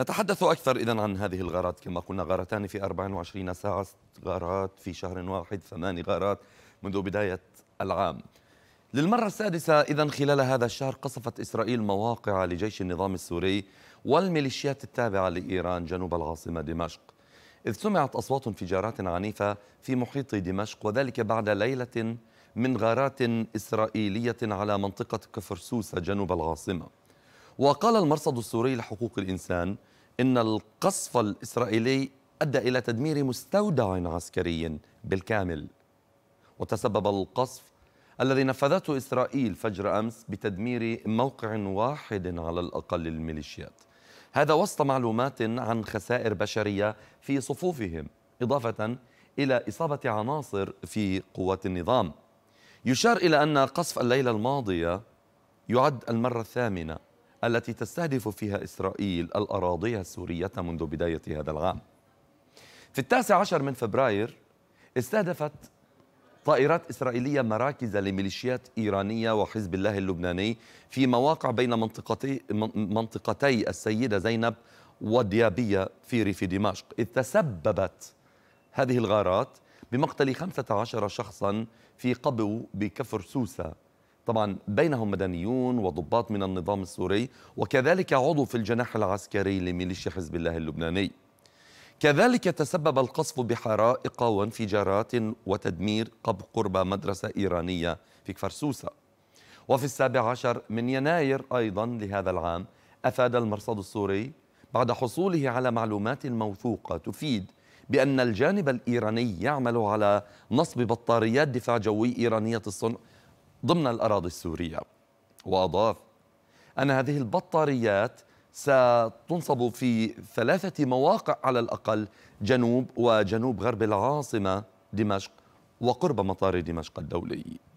نتحدث أكثر إذا عن هذه الغارات كما قلنا غارتان في 24 ساعة غارات في شهر واحد ثمان غارات منذ بداية العام للمرة السادسة إذا خلال هذا الشهر قصفت إسرائيل مواقع لجيش النظام السوري والميليشيات التابعة لإيران جنوب العاصمة دمشق إذ سمعت أصوات انفجارات عنيفة في محيط دمشق وذلك بعد ليلة من غارات إسرائيلية على منطقة كفرسوسة جنوب العاصمة وقال المرصد السوري لحقوق الإنسان إن القصف الإسرائيلي أدى إلى تدمير مستودع عسكري بالكامل وتسبب القصف الذي نفذته إسرائيل فجر أمس بتدمير موقع واحد على الأقل للميليشيات هذا وسط معلومات عن خسائر بشرية في صفوفهم إضافة إلى إصابة عناصر في قوات النظام يشار إلى أن قصف الليلة الماضية يعد المرة الثامنة التي تستهدف فيها إسرائيل الأراضي السورية منذ بداية هذا العام في التاسع عشر من فبراير استهدفت طائرات إسرائيلية مراكز لميليشيات إيرانية وحزب الله اللبناني في مواقع بين منطقتي, منطقتي السيدة زينب وديابية في ريف دمشق إذ تسببت هذه الغارات بمقتل 15 شخصا في قبو بكفر سوسة طبعا بينهم مدنيون وضباط من النظام السوري وكذلك عضو في الجناح العسكري لميليشيا حزب الله اللبناني كذلك تسبب القصف بحرائق وانفجارات وتدمير قرب مدرسة إيرانية في كفر سوسة وفي السابع عشر من يناير أيضا لهذا العام أفاد المرصد السوري بعد حصوله على معلومات موثوقة تفيد بأن الجانب الإيراني يعمل على نصب بطاريات دفاع جوي إيرانية الصنع ضمن الأراضي السورية وأضاف أن هذه البطاريات ستنصب في ثلاثة مواقع على الأقل جنوب وجنوب غرب العاصمة دمشق وقرب مطار دمشق الدولي